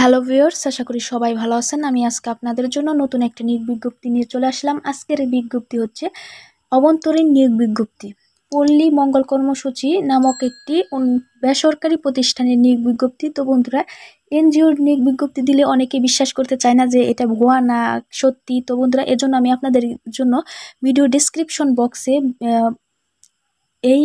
hello viewers আশা করি সবাই ভালো আছেন আমি আজকে আপনাদের জন্য নতুন একটা নিয়োগ বিজ্ঞপ্তি নিয়ে চলে আসলাম আজকের এই বিজ্ঞপ্তি হচ্ছে অভ্যন্তরীণ নিয়োগ বিজ্ঞপ্তি পল্লী মঙ্গল কর্মসূচি নামক একটি বেসরকারি প্রতিষ্ঠানের নিয়োগ বিজ্ঞপ্তি তো বন্ধুরা এনজিওর নিয়োগ বিজ্ঞপ্তি দিলে অনেকে বিশ্বাস করতে চায় না যে এটা ভুয়া না সত্যি তো বন্ধুরা এজন্য আমি আপনাদের জন্য ভিডিও ডিসক্রিপশন বক্সে এই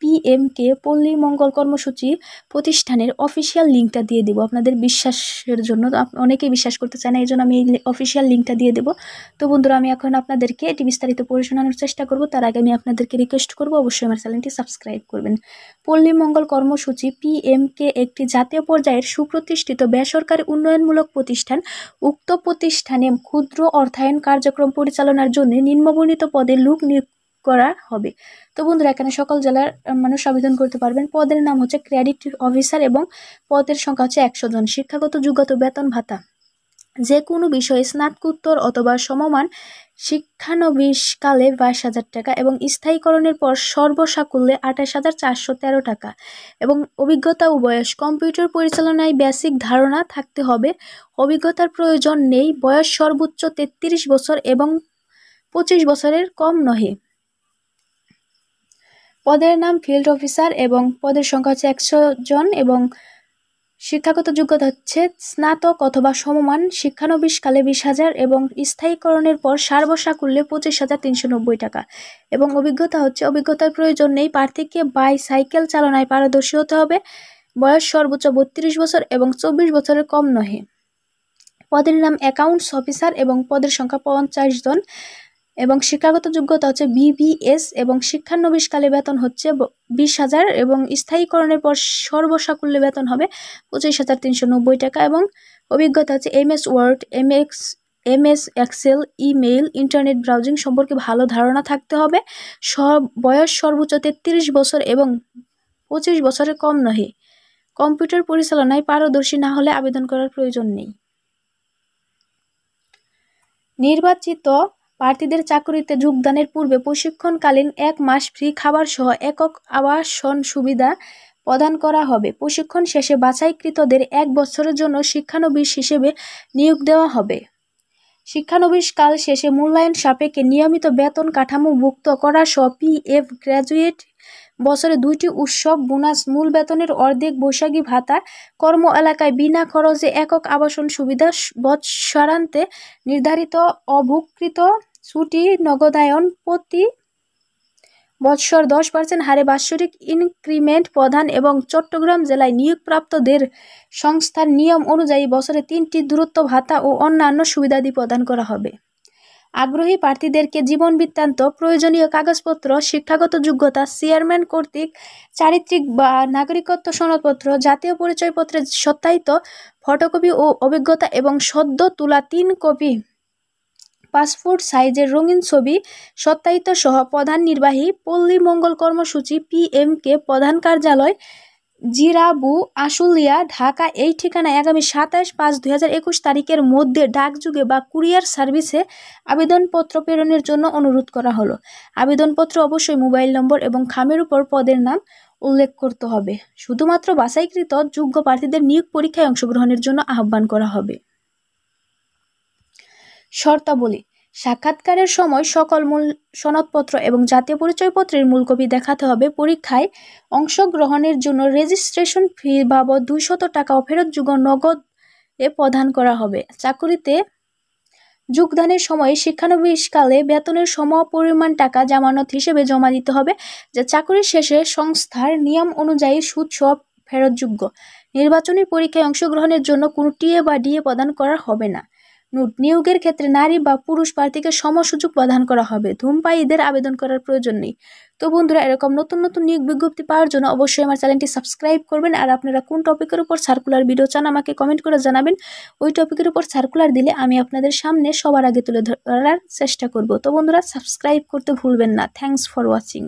পিএমকে পল্লী মঙ্গল কর্মসূচি প্রতিষ্ঠানের অফিসিয়াল লিঙ্কটা দিয়ে দেবো আপনাদের বিশ্বাসের জন্য অনেকেই বিশ্বাস করতে চায় না এই জন্য আমি এই অফিসিয়াল লিঙ্কটা দিয়ে দেবো তো বন্ধুরা আমি এখন আপনাদেরকে এটি বিস্তারিত পড়ে চেষ্টা করব তার আগে আমি আপনাদেরকে রিকোয়েস্ট করব অবশ্যই আমার চ্যানেলটি সাবস্ক্রাইব করবেন পল্লী মঙ্গল কর্মসূচি পিএমকে একটি জাতীয় পর্যায়ের সুপ্রতিষ্ঠিত বেসরকারি উন্নয়নমূলক প্রতিষ্ঠান উক্ত প্রতিষ্ঠানে ক্ষুদ্র অর্থায়ন কার্যক্রম পরিচালনার জন্য নিম্নবর্ণিত পদে লোক নিয়োগ করা হবে তো বন্ধুরা এখানে সকল জেলার মানুষ আবেদন করতে পারবেন পদের নাম হচ্ছে ক্রেডিট অফিসার এবং পদের সংখ্যা হচ্ছে একশো জন শিক্ষাগত যোগ্যত বেতন ভাতা যে কোনো বিষয়ে স্নাতকোত্তর অথবা সমমান শিক্ষানবিশকালে বাইশ হাজার টাকা এবং স্থায়ীকরণের পর সর্বসাকুল্যে আঠাশ হাজার চারশো তেরো টাকা এবং অভিজ্ঞতা ও বয়স কম্পিউটার পরিচালনায় বেসিক ধারণা থাকতে হবে অভিজ্ঞতার প্রয়োজন নেই বয়স সর্বোচ্চ তেত্রিশ বছর এবং পঁচিশ বছরের কম নহে পদের নাম ফিল্ড অফিসার এবং পদের সংখ্যা হচ্ছে একশো জন এবং শিক্ষাগত যোগ্যতা হচ্ছে স্নাতক অথবা সমমান শিক্ষানবিশকালে বিশ হাজার এবং স্থায়ীকরণের পর সারবসা করলে পঁচিশ হাজার তিনশো নব্বই টাকা এবং অভিজ্ঞতা হচ্ছে অভিজ্ঞতার প্রয়োজন নেই প্রার্থীকে সাইকেল চালনায় পারদর্শী হতে হবে বয়স সর্বোচ্চ বত্রিশ বছর এবং চব্বিশ বছরের কম নহে পদের নাম অ্যাকাউন্টস অফিসার এবং পদের সংখ্যা পঞ্চাশ জন এবং শিক্ষাগত যোগ্যতা হচ্ছে বিবিএস এবং শিক্ষানবিশকালে বেতন হচ্ছে বিশ হাজার এবং স্থায়ীকরণের পর সর্বসাকুল্যে বেতন হবে পঁচিশ হাজার তিনশো নব্বই টাকা এবং অভিজ্ঞতা হচ্ছে M S Word M X M S Excel email internet browsing সম্পর্কে ভালো ধারণা থাকতে হবে সব বয়স সর্বোচ্চ তেত্রিশ বছর এবং পঁচিশ বছরের কম নহে কম্পিউটার পরিচালনায় পারদর্শী না হলে আবেদন করার প্রয়োজন নেই নির্বাচিত প্রার্থীদের চাকরিতে যোগদানের পূর্বে প্রশিক্ষণকালীন এক মাস ফ্রি খাবার সহ একক আবাসন সুবিধা প্রদান করা হবে প্রশিক্ষণ শেষে বাছাইকৃতদের এক বছরের জন্য শিক্ষানবিশ হিসেবে নিয়োগ দেওয়া হবে কাল শেষে মূল্যায়ন সাপেক্ষে নিয়মিত বেতন কাঠামো মুক্ত করা সহ পিএফ গ্র্যাজুয়েট বছরে দুইটি উৎসব বোনাস মূল বেতনের অর্ধেক বৈশাখী ভাতা কর্ম এলাকায় বিনা খরচে একক আবাসন সুবিধা বৎসরান্তে নির্ধারিত অভুকৃত ছুটি নগদায়ন প্রতি বৎসর দশ পার্সেন্ট হারে বাৎসরিক ইনক্রিমেন্ট প্রধান এবং চট্টগ্রাম জেলায় নিয়োগপ্রাপ্তদের সংস্থার নিয়ম অনুযায়ী বছরে তিনটি দূরত্ব ভাতা ও অন্যান্য সুবিধাদি প্রদান করা হবে আগ্রহী প্রার্থীদেরকে জীবন বৃত্তান্ত প্রয়োজনীয় কাগজপত্র শিক্ষাগত যোগ্যতা চেয়ারম্যান কর্তৃক চারিত্রিক বা নাগরিকত্ব সনদপত্র জাতীয় পরিচয়পত্রের সত্যায়িত ফটোকপি ও অভিজ্ঞতা এবং সদ্য তোলা তিন কপি পাসপোর্ট সাইজের রঙিন ছবি সত্যায়িত সহ প্রধান নির্বাহী পল্লী মঙ্গল কর্মসূচি পিএমকে প্রধান কার্যালয় জিরাবু আশুলিয়া ঢাকা এই ঠিকানায় আগামী সাতাশ পাঁচ দুই তারিখের মধ্যে ডাকযুগে বা কুরিয়ার সার্ভিসে আবেদনপত্র প্রেরণের জন্য অনুরোধ করা হলো আবেদনপত্র অবশ্যই মোবাইল নম্বর এবং খামের উপর পদের নাম উল্লেখ করতে হবে শুধুমাত্র বাছাইকৃত যোগ্য প্রার্থীদের নিয়োগ পরীক্ষায় অংশগ্রহণের জন্য আহ্বান করা হবে শর্তাবলী সাক্ষাৎকারের সময় সকল মূল সনদপত্র এবং জাতীয় পরিচয়পত্রের মূল কপি দেখাতে হবে পরীক্ষায় অংশগ্রহণের জন্য রেজিস্ট্রেশন ফি বাবদ দুইশত টাকা ফেরতযোগ্য নগদ এ প্রদান করা হবে চাকরিতে যোগদানের সময় শিক্ষানবিশকালে বেতনের সম পরিমাণ টাকা জামানত হিসেবে জমা দিতে হবে যা চাকরির শেষে সংস্থার নিয়ম অনুযায়ী সুদ সব ফেরতযোগ্য নির্বাচনী পরীক্ষায় অংশগ্রহণের জন্য কোনো টিএ বা ডিএ প্রদান করা হবে না নোট নিয়োগের ক্ষেত্রে নারী বা পুরুষ প্রার্থীকে সমসুযোগ প্রদান করা হবে ধূমপায়ীদের আবেদন করার প্রয়োজন নেই তো বন্ধুরা এরকম নতুন নতুন নিয়োগ বিজ্ঞপ্তি পাওয়ার জন্য অবশ্যই আমার চ্যানেলটি সাবস্ক্রাইব করবেন আর আপনারা কোন টপিকের উপর সার্কুলার ভিডিও চান আমাকে কমেন্ট করে জানাবেন ওই টপিকের উপর সার্কুলার দিলে আমি আপনাদের সামনে সবার আগে তুলে ধরার চেষ্টা করব তো বন্ধুরা সাবস্ক্রাইব করতে ভুলবেন না থ্যাংকস ফর ওয়াচিং